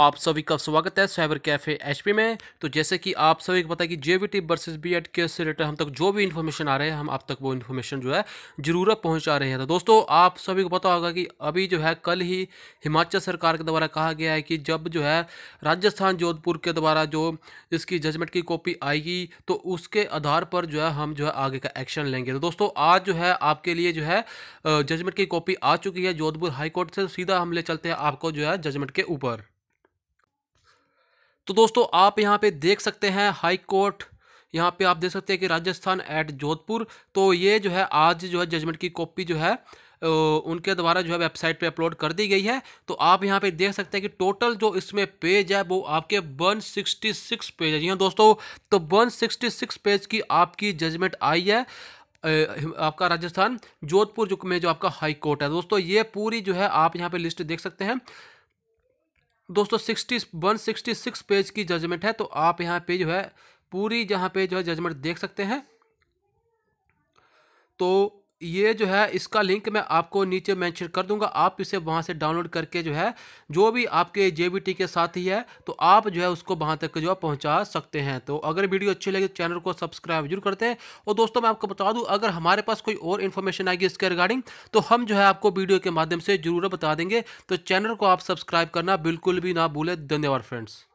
आप सभी का स्वागत है साइबर कैफे एचपी में तो जैसे कि आप सभी को पता है कि जेवीटी वर्सेस बीएड केस से रिलेटेड हम तक जो भी इन्फॉर्मेशन आ रहे हैं हम आप तक वो इन्फॉर्मेशन जो है जरूर पहुंचा रहे हैं तो दोस्तों आप सभी को पता होगा कि अभी जो है कल ही हिमाचल सरकार के द्वारा कहा गया है कि जब जो है राजस्थान जोधपुर के द्वारा जो इसकी जजमेंट की कॉपी आएगी तो उसके आधार पर जो है हम जो है आगे का एक्शन लेंगे तो दोस्तों आज जो है आपके लिए जो है जजमेंट की कॉपी आ चुकी है जोधपुर हाईकोर्ट से सीधा हम ले चलते हैं आपको जो है जजमेंट के ऊपर तो दोस्तों आप यहाँ पे देख सकते हैं हाई कोर्ट यहाँ पे आप देख सकते हैं कि राजस्थान एट जोधपुर तो ये जो है आज जो है जजमेंट की कॉपी जो है उनके द्वारा जो है वेबसाइट पे अपलोड कर दी गई है तो आप यहाँ पे देख सकते हैं कि टोटल जो इसमें पेज है वो आपके 166 पेज है जी हाँ दोस्तों तो 166 पेज की आपकी जजमेंट आई है आपका राजस्थान जोधपुर जो में जो आपका हाई कोर्ट है दोस्तों ये पूरी जो है आप यहाँ पे लिस्ट देख सकते हैं दोस्तों sixty one sixty six page की जजमेंट है तो आप यहाँ पे जो है पूरी जहाँ पे जो है जजमेंट देख सकते हैं तो ये जो है इसका लिंक मैं आपको नीचे मेंशन कर दूंगा आप इसे वहाँ से डाउनलोड करके जो है जो भी आपके जे के साथ ही है तो आप जो है उसको वहाँ तक जो है पहुँचा सकते हैं तो अगर वीडियो अच्छी लगे तो चैनल को सब्सक्राइब जरूर करते हैं और दोस्तों मैं आपको बता दूँ अगर हमारे पास कोई और इन्फॉर्मेशन आएगी इसके रिगार्डिंग तो हम जो है आपको वीडियो के माध्यम से जरूर बता देंगे तो चैनल को आप सब्सक्राइब करना बिल्कुल भी ना भूलें धन्यवाद फ्रेंड्स